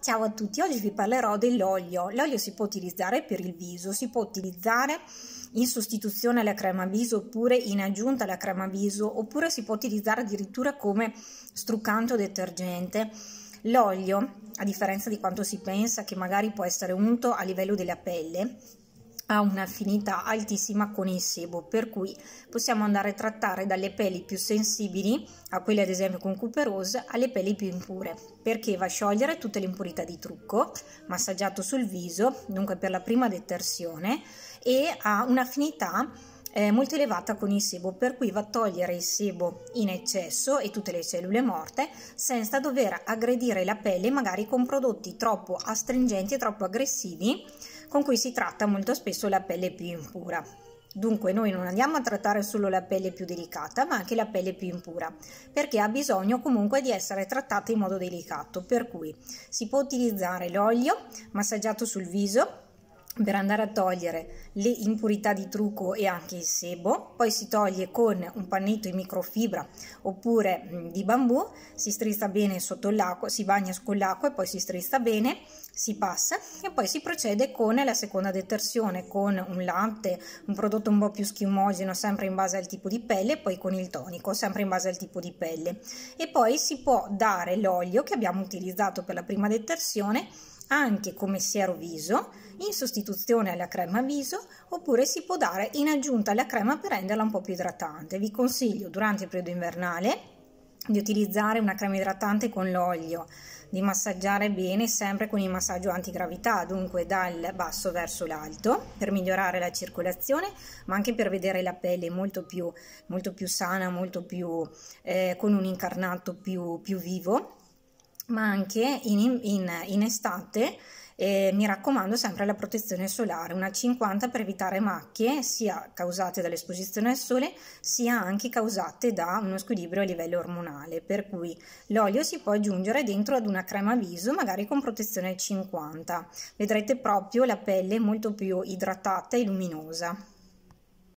Ciao a tutti, oggi vi parlerò dell'olio. L'olio si può utilizzare per il viso, si può utilizzare in sostituzione alla crema viso oppure in aggiunta alla crema viso oppure si può utilizzare addirittura come struccante o detergente. L'olio, a differenza di quanto si pensa che magari può essere unto a livello della pelle, ha un'affinità altissima con il sebo, per cui possiamo andare a trattare dalle peli più sensibili, a quelle ad esempio con cuperose, alle peli più impure, perché va a sciogliere tutte le impurità di trucco, massaggiato sul viso, dunque per la prima detersione, e ha un'affinità eh, molto elevata con il sebo, per cui va a togliere il sebo in eccesso e tutte le cellule morte, senza dover aggredire la pelle magari con prodotti troppo astringenti e troppo aggressivi, con cui si tratta molto spesso la pelle più impura. Dunque noi non andiamo a trattare solo la pelle più delicata, ma anche la pelle più impura, perché ha bisogno comunque di essere trattata in modo delicato, per cui si può utilizzare l'olio massaggiato sul viso, per andare a togliere le impurità di trucco e anche il sebo, poi si toglie con un pannetto in microfibra oppure mm, di bambù, si strizza bene sotto l'acqua, si bagna con l'acqua e poi si strizza bene, si passa e poi si procede con la seconda detersione, con un latte, un prodotto un po' più schiumogeno sempre in base al tipo di pelle e poi con il tonico sempre in base al tipo di pelle e poi si può dare l'olio che abbiamo utilizzato per la prima detersione anche come siero viso in sostituzione alla crema viso oppure si può dare in aggiunta alla crema per renderla un po' più idratante. Vi consiglio durante il periodo invernale di utilizzare una crema idratante con l'olio, di massaggiare bene sempre con il massaggio antigravità, dunque dal basso verso l'alto, per migliorare la circolazione, ma anche per vedere la pelle molto più, molto più sana, molto più, eh, con un incarnato più, più vivo ma anche in, in, in estate eh, mi raccomando sempre la protezione solare, una 50 per evitare macchie sia causate dall'esposizione al sole sia anche causate da uno squilibrio a livello ormonale, per cui l'olio si può aggiungere dentro ad una crema viso magari con protezione 50, vedrete proprio la pelle molto più idratata e luminosa.